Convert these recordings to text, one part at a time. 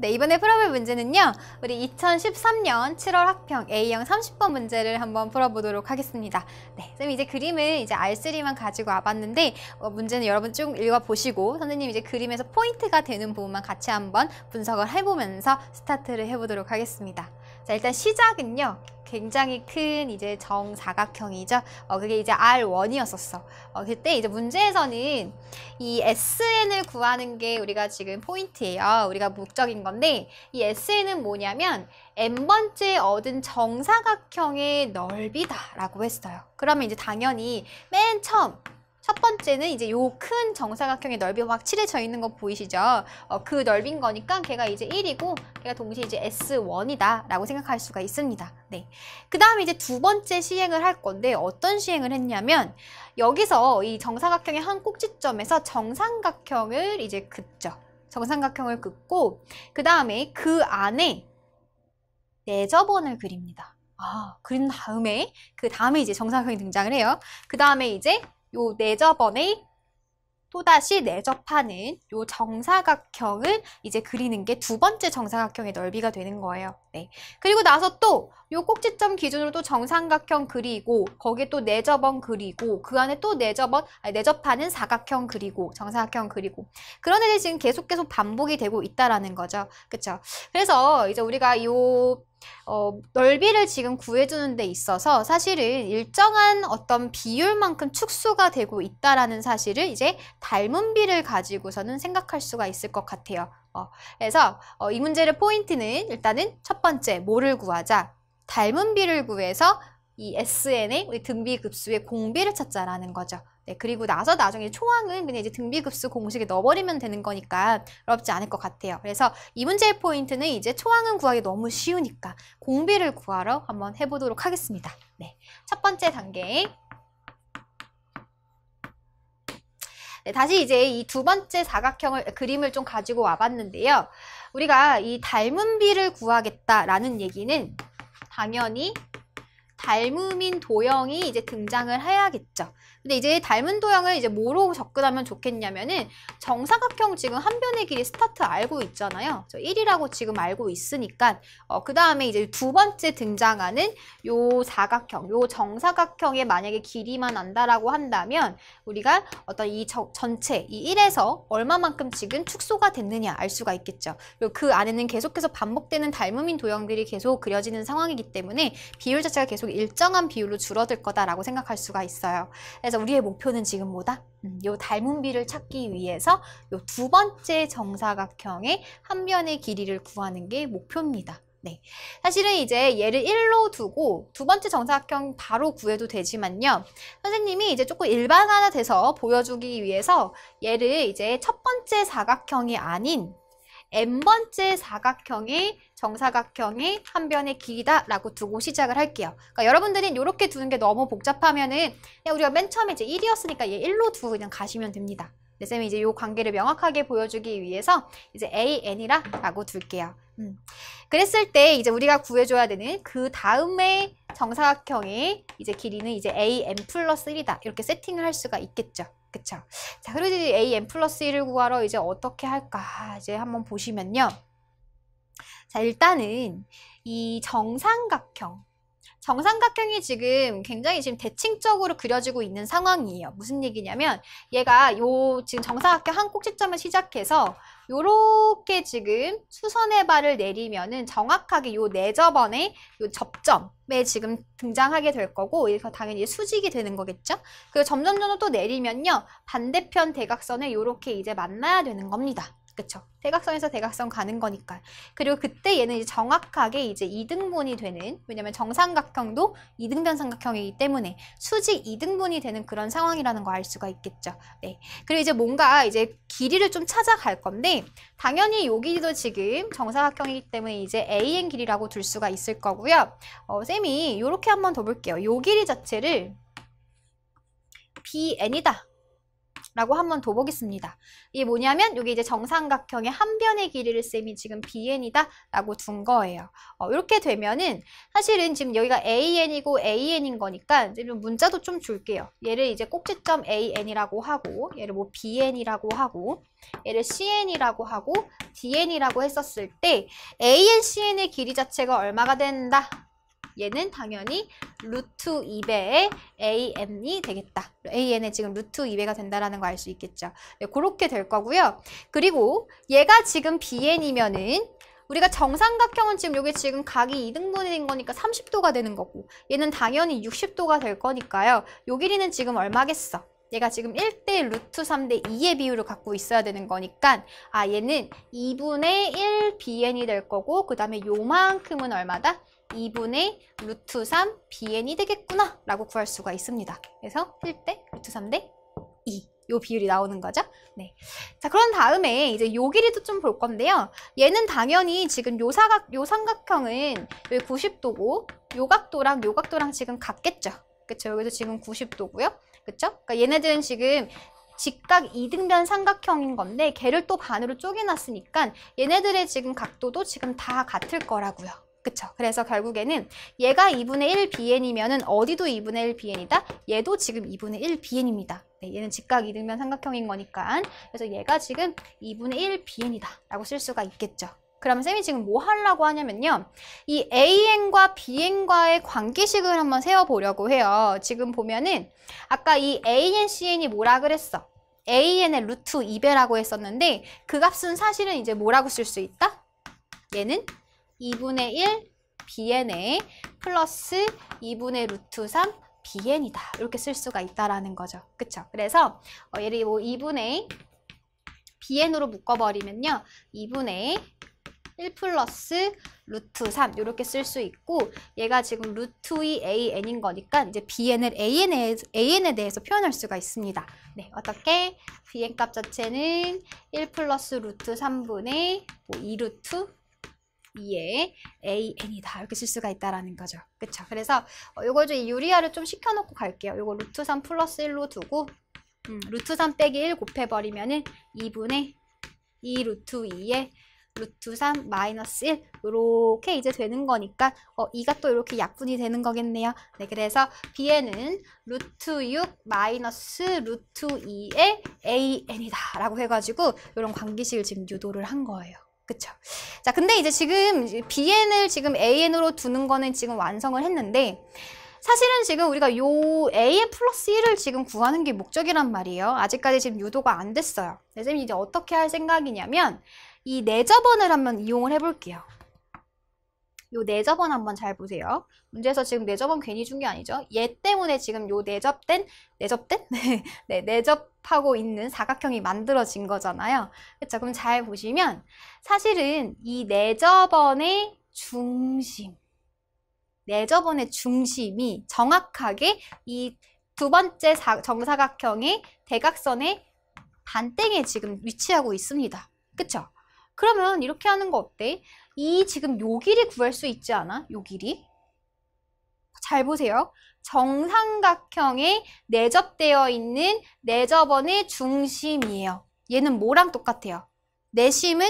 네, 이번에 풀어볼 문제는요. 우리 2013년 7월 학평 A형 30번 문제를 한번 풀어보도록 하겠습니다. 네, 선생님 이제 그림을 이제 R3만 가지고 와봤는데 어, 문제는 여러분 쭉 읽어보시고 선생님 이제 그림에서 포인트가 되는 부분만 같이 한번 분석을 해보면서 스타트를 해보도록 하겠습니다. 자, 일단 시작은요. 굉장히 큰 이제 정사각형이죠. 어, 그게 이제 R1이었었어. 어, 그때 이제 문제에서는 이 SN을 구하는 게 우리가 지금 포인트예요. 우리가 목적인 건데 이 SN은 뭐냐면 n번째 얻은 정사각형의 넓이다라고 했어요. 그러면 이제 당연히 맨 처음 첫 번째는 이제 요 큰 정사각형의 넓이확 칠해져 있는 거 보이시죠? 어, 그 넓인 거니까 걔가 이제 1이고 걔가 동시에 이제 S1이다 라고 생각할 수가 있습니다. 네. 그 다음에 이제 두 번째 시행을 할 건데 어떤 시행을 했냐면 여기서 이 정사각형의 한 꼭지점에서 정삼각형을 이제 긋죠. 정삼각형을 긋고 그 다음에 그 안에 내접원을 그립니다. 아, 그린 다음에 그 다음에 이제 정사각형이 등장을 해요. 그 다음에 이제 요내접원에 또다시 내접하는 요 정사각형을 이제 그리는 게 두 번째 정사각형의 넓이가 되는 거예요. 네. 그리고 나서 또요 꼭지점 기준으로 또 정삼각형 그리고 거기에 또 내접원 그리고 그 안에 또 내접원 아니, 내접하는 사각형 그리고 정사각형 그리고 그런 애들이 지금 계속 계속 반복이 되고 있다라는 거죠. 그렇 그래서 이제 우리가 요 어, 넓이를 지금 구해주는 데 있어서 사실은 일정한 어떤 비율만큼 축소가 되고 있다라는 사실을 이제 닮은비를 가지고서는 생각할 수가 있을 것 같아요. 어, 그래서 어, 이문제를 포인트는 일단은 첫 번째 뭐를 구하자 닮은 비를 구해서 이 SN의 우리 등비급수의 공비를 찾자라는 거죠. 네, 그리고 나서 나중에 초항은 그냥 이제 등비급수 공식에 넣어버리면 되는 거니까 어렵지 않을 것 같아요. 그래서 이 문제의 포인트는 이제 초항은 구하기 너무 쉬우니까 공비를 구하러 한번 해보도록 하겠습니다. 네, 첫 번째 단계 네, 다시 이제 이 두 번째 사각형을 그림을 좀 가지고 와봤는데요. 우리가 이 닮은 비를 구하겠다라는 얘기는 당연히 닮음인 도형이 이제 등장을 해야겠죠. 근데 이제 닮은 도형을 이제 뭐로 접근하면 좋겠냐면은 정사각형 지금 한 변의 길이 스타트 알고 있잖아요. 저 1이라고 지금 알고 있으니까 어, 그 다음에 이제 두 번째 등장하는 요 사각형, 요 정사각형의 만약에 길이만 안다라고 한다면 우리가 어떤 이 저, 전체 이 1에서 얼마만큼 지금 축소가 됐느냐 알 수가 있겠죠. 그리고 그 안에는 계속해서 반복되는 닮음인 도형들이 계속 그려지는 상황이기 때문에 비율 자체가 계속 계속 일정한 비율로 줄어들 거다라고 생각할 수가 있어요. 그래서 우리의 목표는 지금 뭐다? 음, 요 닮은비를 찾기 위해서 요두 번째 정사각형의 한 면의 길이를 구하는 게 목표입니다. 네. 사실은 이제 얘를 1로 두고 두 번째 정사각형 바로 구해도 되지만요. 선생님이 이제 조금 일반화돼서 보여주기 위해서 얘를 이제 첫 번째 사각형이 아닌 n번째 사각형이 정사각형이 한 변의 길이다라고 두고 시작을 할게요. 그러니까 여러분들은 이렇게 두는 게 너무 복잡하면은 우리가 맨 처음에 이제 1이었으니까 얘 1로 두고 그냥 가시면 됩니다. 네, 쌤이 이제 이 관계를 명확하게 보여주기 위해서 이제 a, n이라 라고 둘게요. 음. 그랬을 때 이제 우리가 구해줘야 되는 그 다음에 정사각형의 이제 길이는 이제 a, n 플러스 1이다. 이렇게 세팅을 할 수가 있겠죠. 그쵸? 자, 그리고 이제 AM 플러스 1을 구하러 이제 어떻게 할까? 이제 한번 보시면요. 자, 일단은 이정상각형정상각형이 지금 굉장히 지금 대칭적으로 그려지고 있는 상황이에요. 무슨 얘기냐면 얘가 요 지금 정상각형한 꼭지점을 시작해서 요렇게 지금 수선의 발을 내리면은 정확하게 요 내접원의 요 접점에 지금 등장하게 될 거고 그래서 당연히 수직이 되는 거겠죠. 그리고 점점점 또 내리면요. 반대편 대각선에 요렇게 이제 만나야 되는 겁니다. 그쵸? 대각선에서 대각선 가는 거니까. 그리고 그때 얘는 이제 정확하게 이제 이등분이 되는, 왜냐면 정삼각형도 이등변 삼각형이기 때문에 수직 이등분이 되는 그런 상황이라는 거 알 수가 있겠죠. 네. 그리고 이제 뭔가 이제 길이를 좀 찾아갈 건데, 당연히 여기도 지금 정사각형이기 때문에 이제 AN 길이라고 둘 수가 있을 거고요. 어, 쌤이 이렇게 한번 더 볼게요. 요 길이 자체를 BN이다. 라고 한번 더 보겠습니다. 이게 뭐냐면 여기 이제 정삼각형의 한 변의 길이를 쌤이 지금 bn이다 라고 둔 거예요. 어, 이렇게 되면은 사실은 지금 여기가 an이고 an인 거니까 이제 좀 문자도 좀 줄게요. 얘를 이제 꼭지점 an이라고 하고 얘를 뭐 bn이라고 하고 얘를 cn이라고 하고 dn이라고 했었을 때 an, cn의 길이 자체가 얼마가 된다? 얘는 당연히 루트 2배의 am이 되겠다. a n 에 지금 루트 2배가 된다라는 거 알 수 있겠죠. 네, 그렇게 될 거고요. 그리고 얘가 지금 bn이면은 우리가 정삼각형은 지금 이게 지금 각이 2등분이 된 거니까 30도가 되는 거고 얘는 당연히 60도가 될 거니까요. 요 길이는 지금 얼마겠어? 얘가 지금 1대 루트 3대 2의 비율을 갖고 있어야 되는 거니까 아 얘는 2분의 1bn이 될 거고 그 다음에 요만큼은 얼마다? 2분의 루트 3 bn이 되겠구나 라고 구할 수가 있습니다. 그래서 1대 루트 3대 2. 요 비율이 나오는 거죠. 네. 자, 그런 다음에 이제 요 길이도 좀 볼 건데요. 얘는 당연히 지금 요 사각, 요 삼각형은 여기 90도고, 요 각도랑 요 각도랑 지금 같겠죠. 그쵸? 여기서 지금 90도고요. 그쵸? 그니까 얘네들은 지금 직각 이등변 삼각형인 건데 걔를 또 반으로 쪼개놨으니까 얘네들의 지금 각도도 지금 다 같을 거라고요. 그쵸. 그래서 결국에는 얘가 2분의 1 bn이면은 어디도 2분의 1 bn이다. 얘도 지금 2분의 1 bn입니다. 네, 얘는 직각 이등면 삼각형인 거니까. 그래서 얘가 지금 2분의 1 bn이다. 라고 쓸 수가 있겠죠. 그럼면 쌤이 지금 뭐 하려고 하냐면요. 이 AN과 BN과의 관계식을 한번 세워보려고 해요. 지금 보면은 아까 이 AN, CN이 뭐라 그랬어? AN의 루트 2배라고 했었는데 그 값은 사실은 이제 뭐라고 쓸 수 있다? 얘는 2분의 1 bn에 플러스 2분의 루트 3 bn이다. 이렇게 쓸 수가 있다라는 거죠. 그쵸? 그래서 어, 얘를 뭐 2분의 bn으로 묶어버리면요. 2분의 1 플러스 루트 3 이렇게 쓸 수 있고 얘가 지금 루트 2 an인 거니까 이제 bn을 an에, an에 대해서 표현할 수가 있습니다. 네, 어떻게? bn 값 자체는 1 플러스 루트 3분의 뭐 2루트 2에 AN이다 이렇게 쓸 수가 있다라는 거죠. 그렇죠? 그래서 이걸 어, 좀 유리화를 좀 시켜놓고 갈게요. 이거 루트 3 플러스 1로 두고 음, 루트 3 빼기 1 곱해버리면 은 2분의 2 루트 2에 루트 3 마이너스 1 이렇게 이제 되는 거니까 어, 2가 또 이렇게 약분이 되는 거겠네요. 네, 그래서 B에는 루트 6 마이너스 루트 2의 AN이다 라고 해가지고 이런 관계식을 지금 유도를 한 거예요. 그쵸? 자, 근데 이제 지금 BN을 지금 AN으로 두는 거는 지금 완성을 했는데 사실은 지금 우리가 요 A의 플러스 1을 지금 구하는 게 목적이란 말이에요. 아직까지 지금 유도가 안 됐어요. 네, 선생님 이제 어떻게 할 생각이냐면 이 내접원을 네 한번 이용을 해볼게요. 요 내접원 한번 잘 보세요. 문제에서 지금 내접원 괜히 준 게 아니죠. 얘 때문에 지금 요 내접된 내접된? 네, 네, 내접하고 있는 사각형이 만들어진 거잖아요. 그렇죠? 그럼 잘 보시면 사실은 이 내접원의 중심 내접원의 중심이 정확하게 이 두 번째 사, 정사각형의 대각선의 반땡에 지금 위치하고 있습니다. 그쵸? 그러면 이렇게 하는 거 어때? 이 지금 요 길이 구할 수 있지 않아? 요 길이? 잘 보세요. 정삼각형에 내접되어 있는 내접원의 중심이에요. 얘는 뭐랑 똑같아요? 내심은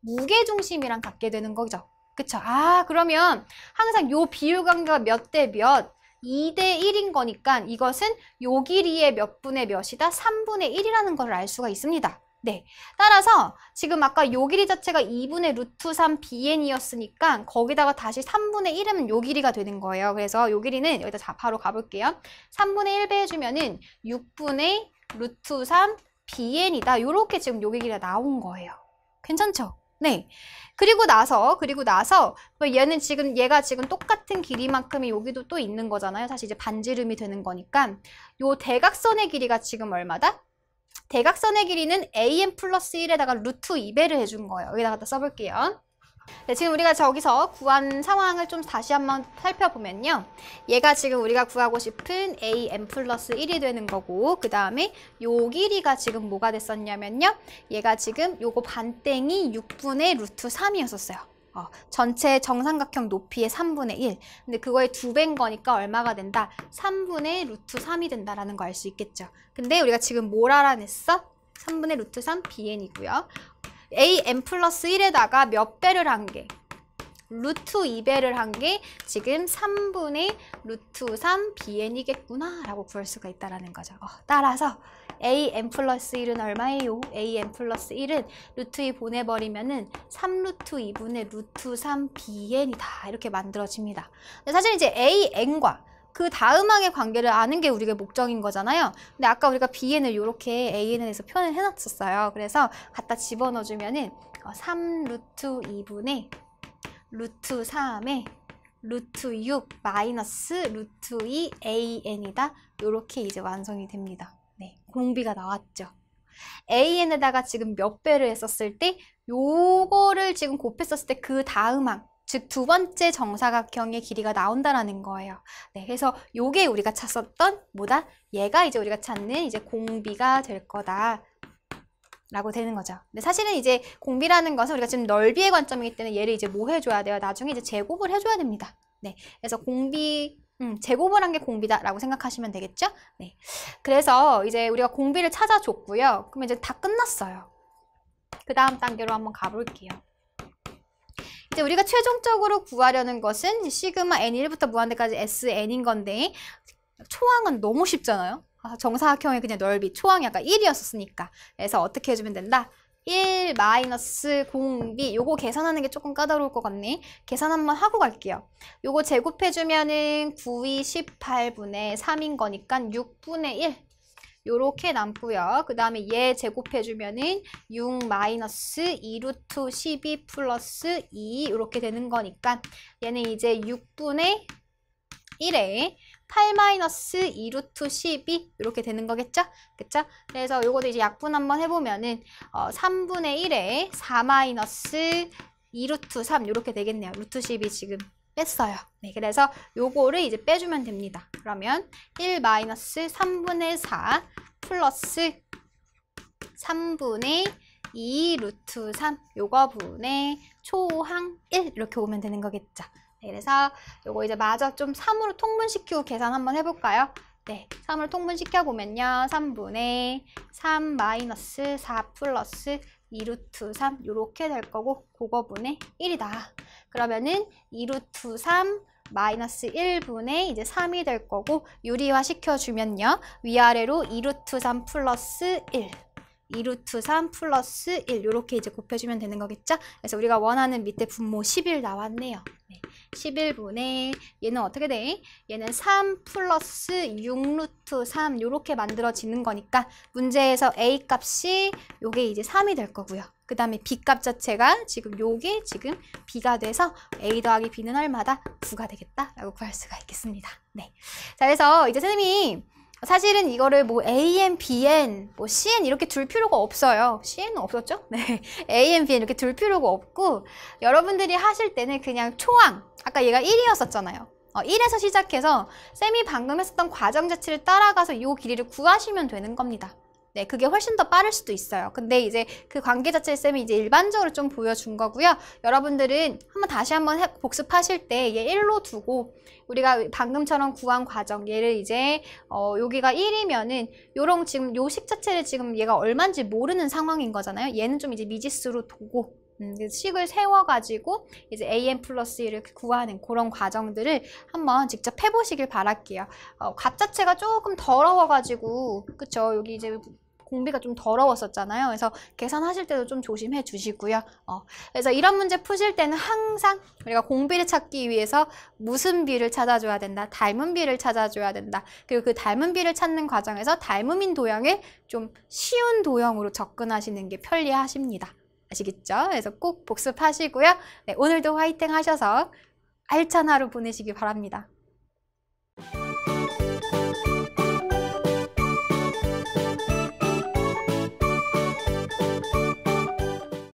무게중심이랑 같게 되는 거죠. 그쵸? 아 그러면 항상 요 비율관계가 몇 대 몇, 2대 1인 거니까 이것은 요 길이의 몇 분의 몇이다? 3분의 1이라는 걸 알 수가 있습니다. 네. 따라서 지금 아까 요 길이 자체가 2분의 루트 3 bn이었으니까 거기다가 다시 3분의 1은요 길이가 되는 거예요. 그래서 요 길이는 여기다 자, 바로 가볼게요. 3분의 1 배해주면은 6분의 루트 3 bn이다. 요렇게 지금 요 길이가 나온 거예요. 괜찮죠? 네. 그리고 나서, 그리고 나서, 뭐 얘는 지금, 얘가 지금 똑같은 길이만큼이 여기도 또 있는 거잖아요. 사실 이제 반지름이 되는 거니까. 요 대각선의 길이가 지금 얼마다? 대각선의 길이는 am 플러스 1에다가 루트 2배를 해준 거예요. 여기다 갖다 써볼게요. 네, 지금 우리가 저기서 구한 상황을 좀 다시 한번 살펴보면요. 얘가 지금 우리가 구하고 싶은 am 플러스 1이 되는 거고 그 다음에 요 길이가 지금 뭐가 됐었냐면요. 얘가 지금 요거 반땡이 6분의 루트 3이었었어요. 어, 전체 정삼각형 높이의 3분의 1 근데 그거의 2 배인 거니까 얼마가 된다? 3분의 루트 3이 된다라는 거 알 수 있겠죠 근데 우리가 지금 뭘 알아냈어? 3분의 루트 3 bn이고요 an 플러스 1에다가 몇 배를 한게 루트 2배를 한 게 지금 3분의 루트 3 bn이겠구나 라고 구할 수가 있다는 거죠. 어, 따라서 an 플러스 1은 얼마예요? an 플러스 1은 루트 2 보내버리면 은 3루트 2분의 루트 3 bn이다 이렇게 만들어집니다. 사실 이제 an과 그 다음 항의 관계를 아는 게 우리의 목적인 거잖아요. 근데 아까 우리가 bn을 이렇게 an에서 표현을 해놨었어요. 그래서 갖다 집어넣어주면 은 3루트 어, 2분의 루트 3에 루트 6 마이너스 루트 2 AN이다. 이렇게 이제 완성이 됩니다. 네, 공비가 나왔죠. AN에다가 지금 몇 배를 했었을 때 요거를 지금 곱했었을 때 그 다음 항, 즉 두 번째 정사각형의 길이가 나온다라는 거예요. 네, 그래서 요게 우리가 찾았던 뭐다? 얘가 이제 우리가 찾는 이제 공비가 될 거다. 라고 되는 거죠. 근데 사실은 이제 공비라는 것은 우리가 지금 넓이의 관점이기 때문에 얘를 이제 뭐 해줘야 돼요? 나중에 이제 제곱을 해줘야 됩니다. 네. 그래서 공비, 음, 제곱을 한 게 공비다라고 생각하시면 되겠죠? 네. 그래서 이제 우리가 공비를 찾아줬고요. 그러면 이제 다 끝났어요. 그 다음 단계로 한번 가볼게요. 이제 우리가 최종적으로 구하려는 것은 시그마 n1부터 무한대까지 sn인 건데 초항은 너무 쉽잖아요. 아, 정사각형의 그냥 넓이, 초항이 아까 1이었으니까. 었 그래서 어떻게 해주면 된다? 1 마이너스 0b 요거 계산하는 게 조금 까다로울 것 같네 계산 한번 하고 갈게요 요거 제곱해주면은 9이 18분의 3인 거니까 6분의 1 요렇게 남고요 그 다음에 얘 제곱해주면은 6 마이너스 2루트 12 플러스 2 요렇게 되는 거니까 얘는 이제 6분의 1에 8-2루트 12 이렇게 되는 거겠죠? 그쵸? 그래서 요거도 이제 약분 한번 해보면은 어, 3분의 1에 4-2루트 3 이렇게 되겠네요. 루트 1 0 지금 뺐어요. 네, 그래서 요거를 이제 빼주면 됩니다. 그러면 1 3분의 4 플러스 3분의 2 루트 3 요거 분의 초항 1 이렇게 오면 되는 거겠죠. 네, 그래서 요거 이제 마저 좀 3으로 통분시키고 계산 한번 해볼까요? 네, 3으로 통분시켜 보면요. 3분의 3 마이너스 4 플러스 2루트 3 이렇게 될 거고 그거분의 1이다. 그러면은 2루트 3 마이너스 1분의 이제 3이 될 거고 유리화 시켜주면요. 위아래로 2루트 3 플러스 1 2루트 3 플러스 1 이렇게 이제 곱해주면 되는 거겠죠? 그래서 우리가 원하는 밑에 분모 10일 나왔네요. 네. 11분의 얘는 어떻게 돼? 얘는 3 플러스 6 루트 3 이렇게 만들어지는 거니까 문제에서 A 값이 요게 이제 3이 될 거고요. 그 다음에 B 값 자체가 지금 요게 지금 B가 돼서 A 더하기 B는 얼마다? 9가 되겠다라고 구할 수가 있겠습니다. 네. 자, 그래서 이제 선생님이 사실은 이거를 뭐 AN, BN, 뭐 CN 이렇게 둘 필요가 없어요. CN은 없었죠? 네. AN, BN 이렇게 둘 필요가 없고 여러분들이 하실 때는 그냥 초항, 아까 얘가 1이었었잖아요. 어, 1에서 시작해서 쌤이 방금 했었던 과정 자체를 따라가서 이 길이를 구하시면 되는 겁니다. 네, 그게 훨씬 더 빠를 수도 있어요. 근데 이제 그 관계 자체를 쌤이 이제 일반적으로 좀 보여준 거고요. 여러분들은 한번 다시 한번 복습하실 때 얘 1로 두고 우리가 방금처럼 구한 과정 얘를 이제 어, 여기가 1이면은 요런 지금 요식 자체를 지금 얘가 얼마인지 모르는 상황인 거잖아요. 얘는 좀 이제 미지수로 두고 음, 식을 세워가지고 이제 am 플러스 1을 구하는 그런 과정들을 한번 직접 해보시길 바랄게요. 어, 값 자체가 조금 더러워가지고 그쵸 여기 이제 공비가 좀 더러웠었잖아요. 그래서 계산하실 때도 좀 조심해 주시고요. 어, 그래서 이런 문제 푸실 때는 항상 우리가 공비를 찾기 위해서 무슨 비를 찾아줘야 된다. 닮은 비를 찾아줘야 된다. 그리고 그 닮은 비를 찾는 과정에서 닮음인 도형을 좀 쉬운 도형으로 접근하시는 게 편리하십니다. 아시겠죠? 그래서 꼭 복습하시고요. 네, 오늘도 화이팅 하셔서 알찬 하루 보내시기 바랍니다.